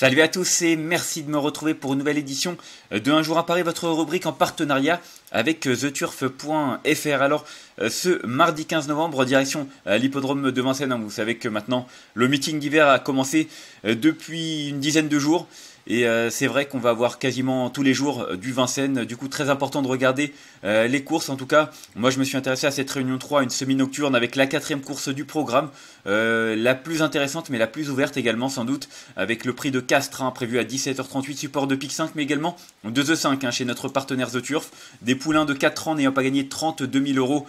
Salut à tous et merci de me retrouver pour une nouvelle édition de Un jour à Paris, votre rubrique en partenariat avec theturf.fr. Alors, euh, ce mardi 15 novembre, direction euh, l'hippodrome de Vincennes. Hein, vous savez que maintenant, le meeting d'hiver a commencé euh, depuis une dizaine de jours. Et euh, c'est vrai qu'on va avoir quasiment tous les jours euh, du Vincennes. Du coup, très important de regarder euh, les courses. En tout cas, moi, je me suis intéressé à cette réunion 3, une semi-nocturne avec la quatrième course du programme. la plus intéressante, mais la plus ouverte également, sans doute, avec le prix de Castres, hein, prévu à 17h38, support de PIC 5, mais également 2 e 5 chez notre partenaire The Turf. Des poulains de 4 ans n'ayant pas gagné 32 000 euros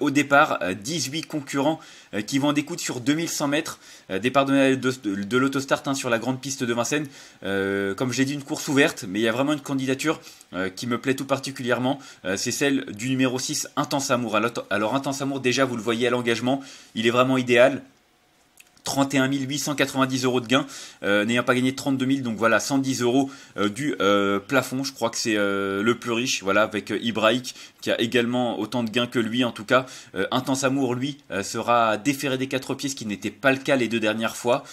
au départ, 18 concurrents qui vont en découdre sur 2100 mètres. départ de, l'autostart hein, sur la grande piste de Vincennes. Euh, comme j'ai dit, une course ouverte, mais il y a vraiment une candidature euh, qui me plaît tout particulièrement. Euh, c'est celle du numéro 6, Intense Amour. alors, Intense Amour, déjà, vous le voyez à l'engagement, il est vraiment idéal. 31 890 euros de gains, euh, n'ayant pas gagné 32 000, donc voilà 110 euros euh, du euh, plafond. Je crois que c'est le plus riche, voilà, avec Ibrahik qui a également autant de gains que lui en tout cas. Intense Amour, lui, sera déféré des quatre pieds, ce qui n'était pas le cas les deux dernières fois.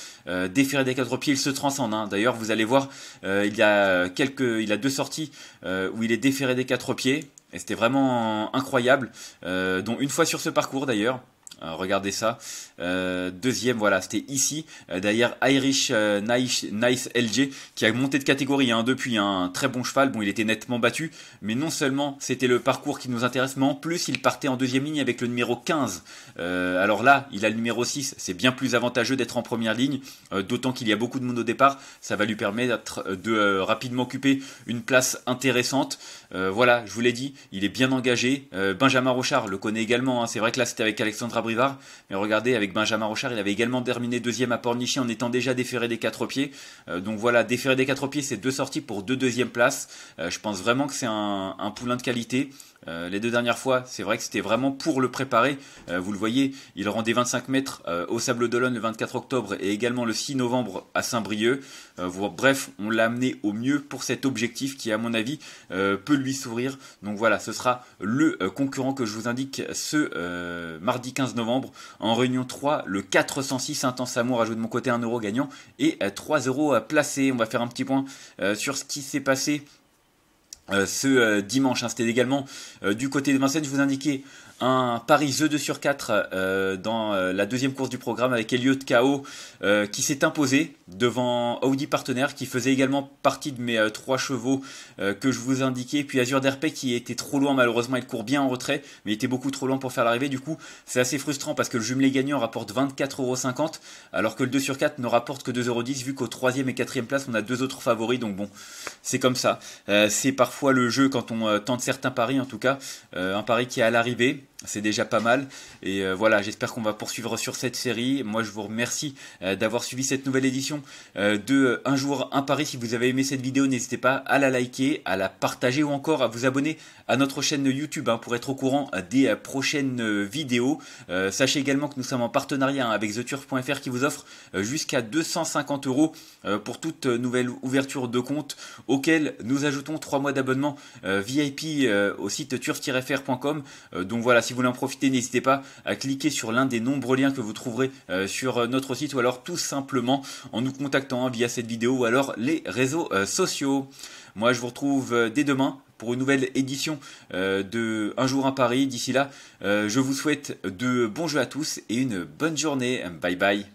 déféré des quatre pieds, il se transcende. Hein. D'ailleurs, vous allez voir, il y a quelques, il a deux sorties où il est déféré des quatre pieds. Et c'était vraiment incroyable, dont une fois sur ce parcours d'ailleurs. Euh, regardez ça. Euh, deuxième, voilà, c'était ici, D'ailleurs, Irish euh, nice, nice, LG, qui a monté de catégorie hein, depuis, hein, un très bon cheval, bon, il était nettement battu, mais non seulement c'était le parcours qui nous intéresse, mais en plus, il partait en deuxième ligne avec le numéro 15. alors là, il a le numéro 6, c'est bien plus avantageux d'être en première ligne, d'autant qu'il y a beaucoup de monde au départ, ça va lui permettre de rapidement occuper une place intéressante. voilà, je vous l'ai dit, il est bien engagé. Benjamin Rochard le connaît également, hein. c'est vrai que là c'était avec Alexandre mais regardez, avec Benjamin Rochard, il avait également terminé deuxième à Pornichy en étant déjà déféré des quatre pieds. Euh, donc voilà, déféré des quatre pieds, c'est deux sorties pour deux deuxièmes places. Euh, je pense vraiment que c'est un poulain de qualité. Euh, les deux dernières fois, c'est vrai que c'était vraiment pour le préparer. Euh, vous le voyez, il rendait 25 mètres euh, au Sable d'Olonne le 24 octobre et également le 6 novembre à Saint-Brieuc. bref, on l'a amené au mieux pour cet objectif qui, à mon avis, peut lui sourire. Donc voilà, ce sera le concurrent que je vous indique ce mardi 15 novembre en réunion 3, le 406 Intense Amour à de mon côté 1 euro gagnant et 3 euros placés. On va faire un petit point sur ce qui s'est passé euh, ce euh, dimanche. Hein. C'était également euh, du côté de Vincennes, je vous indiquais un Paris The 2 sur 4 euh, dans euh, la deuxième course du programme avec Elliot KO euh, qui s'est imposé devant Audi Partenaire qui faisait également partie de mes trois chevaux que je vous indiquais. Puis Azure Derpe qui était trop loin malheureusement, il court bien en retrait mais il était beaucoup trop loin pour faire l'arrivée. Du coup c'est assez frustrant parce que le jumelé gagnant rapporte 24,50€ alors que le 2 sur 4 ne rapporte que 2,10€ vu qu'au troisième et quatrième place on a deux autres favoris donc bon c'est comme ça. c'est parfois le jeu quand on tente certains paris en tout cas. un pari qui est à l'arrivée c'est déjà pas mal. Et euh, voilà, j'espère qu'on va poursuivre sur cette série. Moi, je vous remercie euh, d'avoir suivi cette nouvelle édition euh, de Un jour, un pari. Si vous avez aimé cette vidéo, n'hésitez pas à la liker, à la partager ou encore à vous abonner à notre chaîne YouTube hein, pour être au courant des prochaines vidéos. sachez également que nous sommes en partenariat hein, avec TheTurf.fr qui vous offre jusqu'à 250 euros pour toute nouvelle ouverture de compte auquel nous ajoutons 3 mois d'abonnement VIP au site turf-fr.com. donc voilà, si vous voulez en profiter, n'hésitez pas à cliquer sur l'un des nombreux liens que vous trouverez euh, sur euh, notre site ou alors tout simplement en nous contactant hein, via cette vidéo ou alors les réseaux euh, sociaux. Moi, je vous retrouve dès demain pour une nouvelle édition de Un jour à Paris. D'ici là, je vous souhaite de bons jeux à tous et une bonne journée. Bye bye.